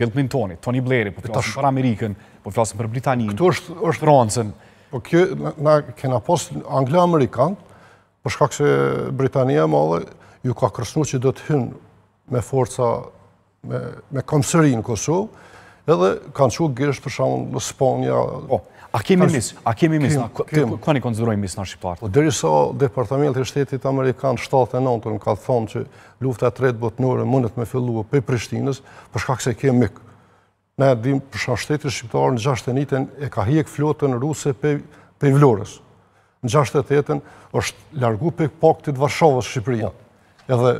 Bentmintoni, Tony Blairi, po flasim për Amerikën, po flasim për Britaninë. Këtu është është Po kjo na kena post anglo-amerikan, për po shkak se Britania e Madhe ju ka kërcënuar që do të hyn me forca me me komsërin Kosovë, edhe kanë qurë gjesht për shumë në Sponja. Po, a kemi mis? A kemi mis? Kënë po, i konzirojnë mis në Shqipartë? Dëri sa Departament e Shtetit Amerikan 79 9 në ka thonë që lufta të retë botënore mundet me fillu e për Prishtinës, përshka këse kemi mik. Ne për dim përshka shtetit Shqiptarë në gjashtë ën njëten e ka hjek flotën ruse për vlorës. Në gjashtë e të është largu për paktit Varshovës Shqipëria. Edhe,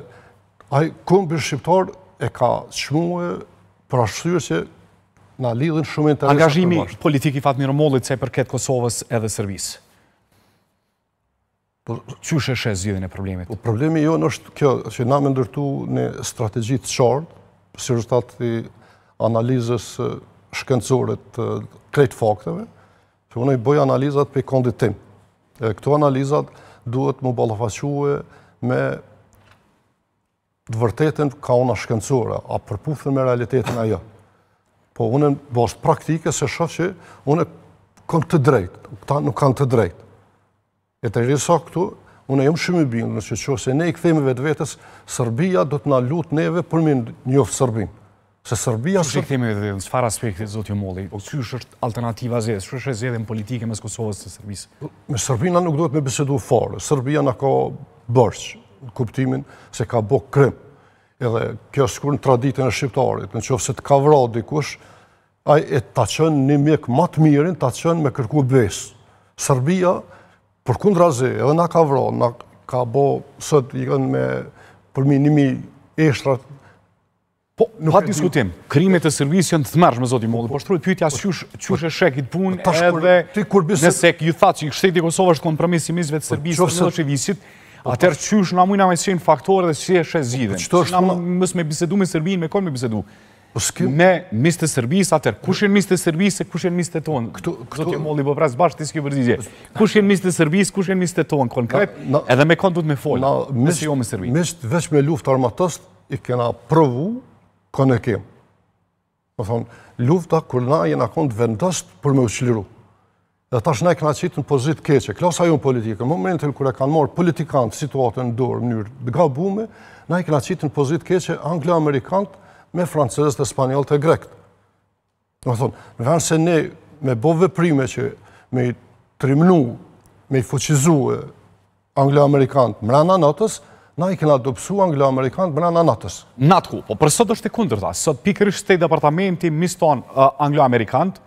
a i këmbi Shqiptarë e ka qmuë për ashtu e që na lidhën shumë interesat përmashtë. Angazhimi politik i Fatmir Mollit se përket Kosovës edhe Servis. Por, e shë shë zhjithin e problemit? Po problemi jo në është kjo, që na me ndërtu në strategjit qartë, për si rështat të analizës shkëndësore të krejtë fakteve, që unë i bëj analizat për konditim. Këto analizat duhet më balafashuë me dëvërtetin ka ona shkëndësore, a përpufën me realitetin a jo. Po unë në bashkë praktike se shofë që unë kënë të drejtë, këta nuk kanë të drejtë. E të njërisa këtu, unë e jëmë shumë i bingë, nështë që që se ne i këthemi vetë vetës, Sërbia do të në lutë neve për minë njofë Sërbinë. Se Sërbia... Që që i këthemi vetë vetë, në qëfar aspekti, zotë jo molli, o po, që është është alternativa zedhe, që është zedhën politike me Kosovës të Sërbisë? Me Sërbina nuk duhet me bisedu farë, Sërbia në ka bërqë, në kuptimin se ka bo krimë, edhe kjo shkur në traditën e shqiptarit, në qofë se të ka dikush, a e të qënë një mjekë matë mirin, të qënë me kërku besë. Serbia, për kundra zi, edhe na ka nga na ka bo, sët, i gënë me përmi një mi eshtrat, Po, nuk pa diskutim, krimet e servisë janë të thmarsh me zoti Molli, po shtrujt pyjtja, qysh qysh e shekit punë edhe nëse ju thatë që shteti i Kosovës është kompromis i mizve të po, Serbisë dhe Po, po. Atër qysh nga mujna me qenë faktore dhe që e shë zhidhen. Po, që nga mësë me bisedu me Serbin, me konë me bisedu. Me miste Serbis, atër, kush e miste Serbis e kush e në miste tonë? Këto të molli për prasë bashkë të iskjë përgjizje. Kush e miste Serbis, kush e në miste tonë, konkret, edhe me konë du të me folë, mështë jo me Serbis. Mështë veç me luft armatost, i kena provu, konë e kemë. Luftat kërna jena konë të vendost për me u qliru. Dhe tash ne kena qitë në pozit keqe, klasa ju në politikë, në momentin kur e kanë morë politikantë situatën në dorë, mënyrë, dhe ga bume, ne kena qitë në pozit keqe anglo-amerikantë me francesë dhe spanjallë të grekët. Në thonë, në vendë se ne me bove prime që me i trimnu, me i fuqizu e anglo-amerikantë mërana natës, na i kena dopsu anglo-amerikantë mërana natës. Natë ku, po për sot është e kundër ta, sot pikërish të i departamenti miston anglo-amerikantë,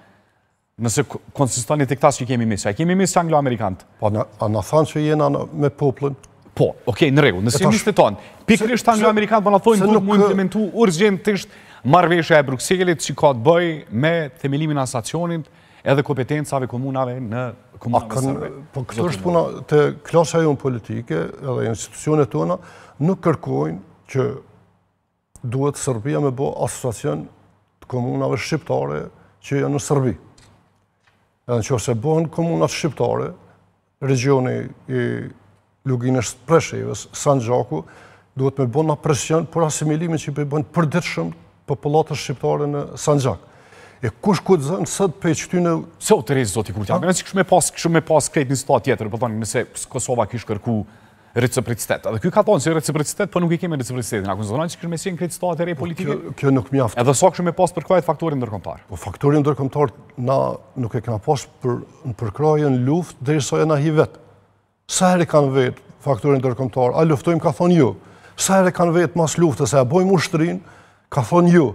Nëse konsistoni të këtas që kemi misë, a kemi misë anglo-amerikant? Po, a në thanë që jena me poplën? Po, okej, në regu, nëse misë të tonë, pikrisht anglo-amerikant, po në thonë, nuk mu implementu urzgjen të e Bruxellit që ka të bëj me themelimin asacionit edhe kompetencave komunave në komunave sërbe. Po, këtë është puna të klasa ju në politike edhe institucionet tona nuk kërkojnë që duhet Sërbia me bo asacion të komunave shqiptare që janë në Sërbi edhe në qëse bëhen komunat shqiptare, regjioni i Luginës Preshejves, San Gjaku, duhet me bëna presion për asimilimin që i përbën për ditë shumë populatës shqiptare në San E kush ku të zënë, sëtë për e qëty në... Se o të rezë, zoti Kurtjak, nësë këshme pas krejt një situat tjetër, përthani, po nëse Kosova kishë kërku reciprocitet. Edhe ky ka thonë se reciprocitet, po nuk i kemi reciprocitetin. A konsideron se kjo më në krejt situatë re politike? Kjo, nuk mjaft. Edhe sa me pas për kajtë faktorin ndërkombëtar. Po faktorin ndërkombëtar na nuk e kemi pas për në përkrojën luftë derisa ja na hi vet. Sa herë kanë vet faktorin ndërkombëtar? A luftojmë ka thonë ju. Sa herë kanë vet mas luftës se a bojmë ushtrin? Ka thonë ju.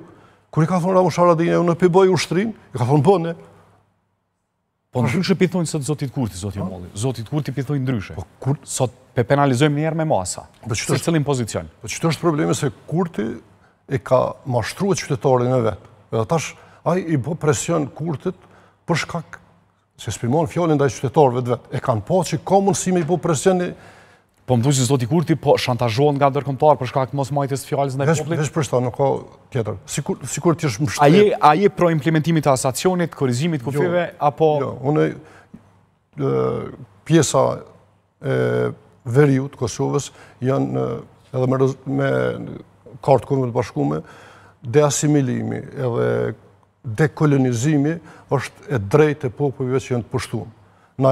Kur i ka thonë Ramush Haradinë, unë po bëj ushtrin, i ka thonë bëne, Po ndryshe pithojnë sot Zotit Kurti, Zotit po. Molli. Zotit Kurti pithojnë ndryshe. Po kur... Sot pe penalizojmë njerë me masa. Po që të cilin pozicion. Po që të është problemi se Kurti e ka mashtruat qytetarën e vetë. Edhe tash, aj i bë presion Kurtit për shkak se spimon fjallin dhe qytetarëve të vetë. E kanë po që ka mundësi me i bë presion e vetë Po më thuzi zoti Kurti, po shantazhohen nga ndërkombëtar për shkak të mos majtjes fjalës ndaj popullit. Vetëm për shtatë, nuk ka tjetër. Sikur sikur ti më mbështet. Ai ai pro implementimit të asacionit, korrizimit jo. kufive apo Jo, unë e, pjesa e veriu të Kosovës janë edhe me kartë kombë të bashkume, de asimilimi edhe dekolonizimi është e drejtë e popujve që janë të pushtuar.